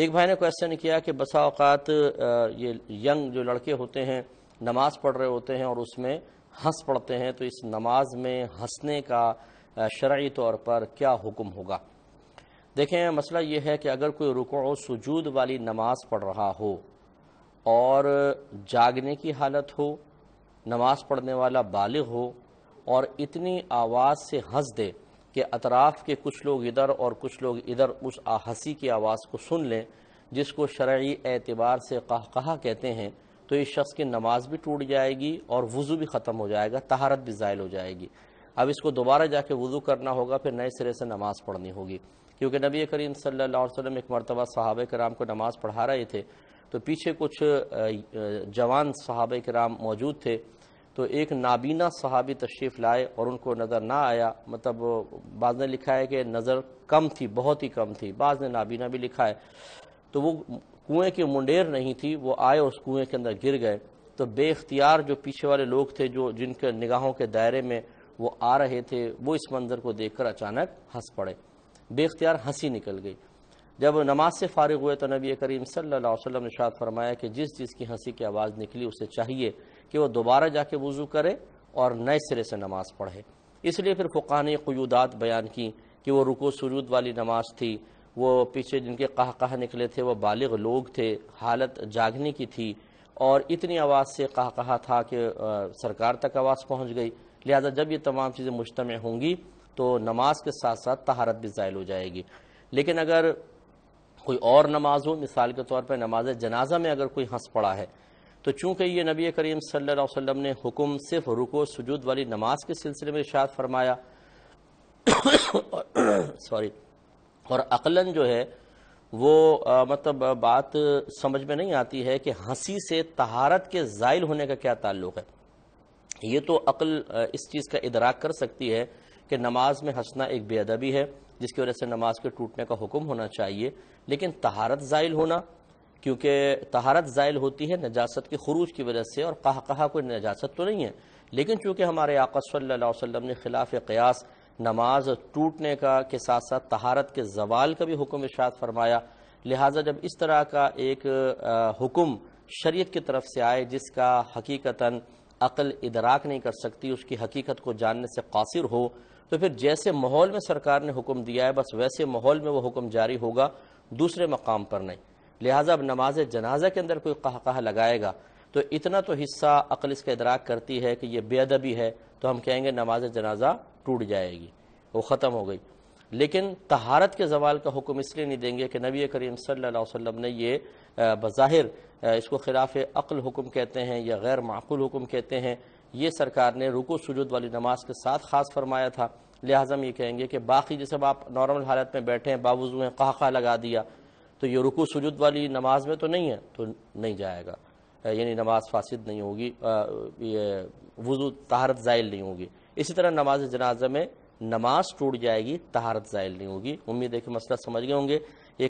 ایک بھائی نے کویشچن کیا کہ بسا اوقات یہ ینگ جو لڑکے ہوتے ہیں نماز پڑھ رہے ہوتے ہیں اور اس میں ہنس پڑھتے ہیں تو اس نماز میں ہنسنے کا شرعی طور پر کیا حکم ہوگا دیکھیں مسئلہ یہ ہے کہ اگر کوئی رکع و سجود والی نماز پڑھ رہا ہو اور جاگنے کی حالت ہو نماز پڑھنے والا بالغ ہو اور اتنی آواز سے ہنس دے کہ اطراف کے کچھ لوگ ادھر اور کچھ لوگ ادھر اس آہسی کی آواز کو سن لیں جس کو شرعی اعتبار سے قہ کہتے ہیں تو اس شخص کی نماز بھی ٹوٹ جائے گی اور وضو بھی ختم ہو جائے گا طہارت بھی زائل ہو جائے گی اب اس کو دوبارہ جا کے وضو کرنا ہوگا پھر نئے سرے سے نماز پڑھنی ہوگی کیونکہ نبی کریم صلی اللہ علیہ وسلم ایک مرتبہ صحابہ کرام کو نماز پڑھا رہے تھے تو پیچھے کچھ جوان صحابہ کرام موجود تھے تو ایک نابینا صحابی تشریف لائے اور ان کو نظر نہ آیا مطلب بعض نے لکھا ہے کہ نظر کم تھی بہت ہی کم تھی بعض نے نابینا بھی لکھا ہے تو وہ کنویں کی منڈیر نہیں تھی وہ آئے اس کنویں کے اندر گر گئے تو بے اختیار جو پیچھے والے لوگ تھے جو جن کے نگاہوں کے دائرے میں وہ آ رہے تھے وہ اس منظر کو دیکھ کر اچانک ہنس پڑے بے اختیار ہنسی نکل گئی جب نماز سے فارغ ہوئے تو نبی کریم صلی اللہ علیہ وسلم نے شاد فرمایا کہ جس جس کی ہنسی کی آواز نکلی اسے چاہیے کہ وہ دوبارہ جا کے وضو کرے اور نئے سرے سے نماز پڑھے اس لیے پھر فقہ نے قیودات بیان کی کہ وہ رکو سجود والی نماز تھی وہ پیچھے جن کے قہ قہ نکلے تھے وہ بالغ لوگ تھے حالت جاگنی کی تھی اور اتنی آواز سے قہ کہاں تھا کہ سرکار تک آواز پہنچ گئی لہذا جب یہ تمام چیزیں مجتمع ہوں گی تو نماز کے ساتھ ساتھ تہارت بھی زائل ہو جائے گی لیکن اگر کوئی اور نماز ہو مثال کے طور پہ نماز جنازہ میں اگر کوئی ہنس پڑا ہے تو چونکہ یہ نبی کریم صلی اللہ علیہ وسلم نے حکم صرف رکو سجود والی نماز کے سلسلے میں ارشاد فرمایا سوری اور عقلاً جو ہے وہ مطلب بات سمجھ میں نہیں آتی ہے کہ ہنسی سے تہارت کے زائل ہونے کا کیا تعلق ہے یہ تو عقل اس چیز کا ادراک کر سکتی ہے کہ نماز میں ہنسنا ایک بے ادبی ہے جس کی وجہ سے نماز کے ٹوٹنے کا حکم ہونا چاہیے لیکن تہارت زائل ہونا کیونکہ طہارت زائل ہوتی ہے نجاست کے خروج کی وجہ سے اور کہا کہا کوئی نجاست تو نہیں ہے لیکن چونکہ ہمارے آقا صلی اللہ علیہ وسلم نے خلاف قیاس نماز ٹوٹنے کا کے ساتھ ساتھ طہارت کے زوال کا بھی حکم ارشاد فرمایا لہٰذا جب اس طرح کا ایک حکم شریعت کی طرف سے آئے جس کا حقیقتاً عقل ادراک نہیں کر سکتی اس کی حقیقت کو جاننے سے قاصر ہو تو پھر جیسے ماحول میں سرکار نے حکم دیا ہے بس ویسے ماحول میں وہ حکم جاری ہوگا دوسرے مقام پر نہیں لہٰذا اب نماز جنازہ کے اندر کوئی قہقہ لگائے گا تو اتنا تو حصہ عقل اس کا ادراک کرتی ہے کہ یہ بے ادبی ہے تو ہم کہیں گے نماز جنازہ ٹوٹ جائے گی وہ ختم ہو گئی لیکن تہارت کے زوال کا حکم اس لیے نہیں دیں گے کہ نبی کریم صلی اللہ علیہ وسلم نے یہ بظاہر اس کو خلاف عقل حکم کہتے ہیں یا غیر معقول حکم کہتے ہیں یہ سرکار نے رکو سجود والی نماز کے ساتھ خاص فرمایا تھا لہٰذا ہم یہ کہیں گے کہ باقی جیسے آپ نارمل حالت میں بیٹھے ہیں باوضو ہیں قہقہ لگا دیا تو یہ رکو سجد والی نماز میں تو نہیں ہے تو نہیں جائے گا یعنی نماز فاسد نہیں ہوگی یہ وضو طہارت زائل نہیں ہوگی اسی طرح نماز جنازہ میں نماز ٹوٹ جائے گی طہارت زائل نہیں ہوگی امید ہے کہ مسئلہ سمجھ گئے ہوں گے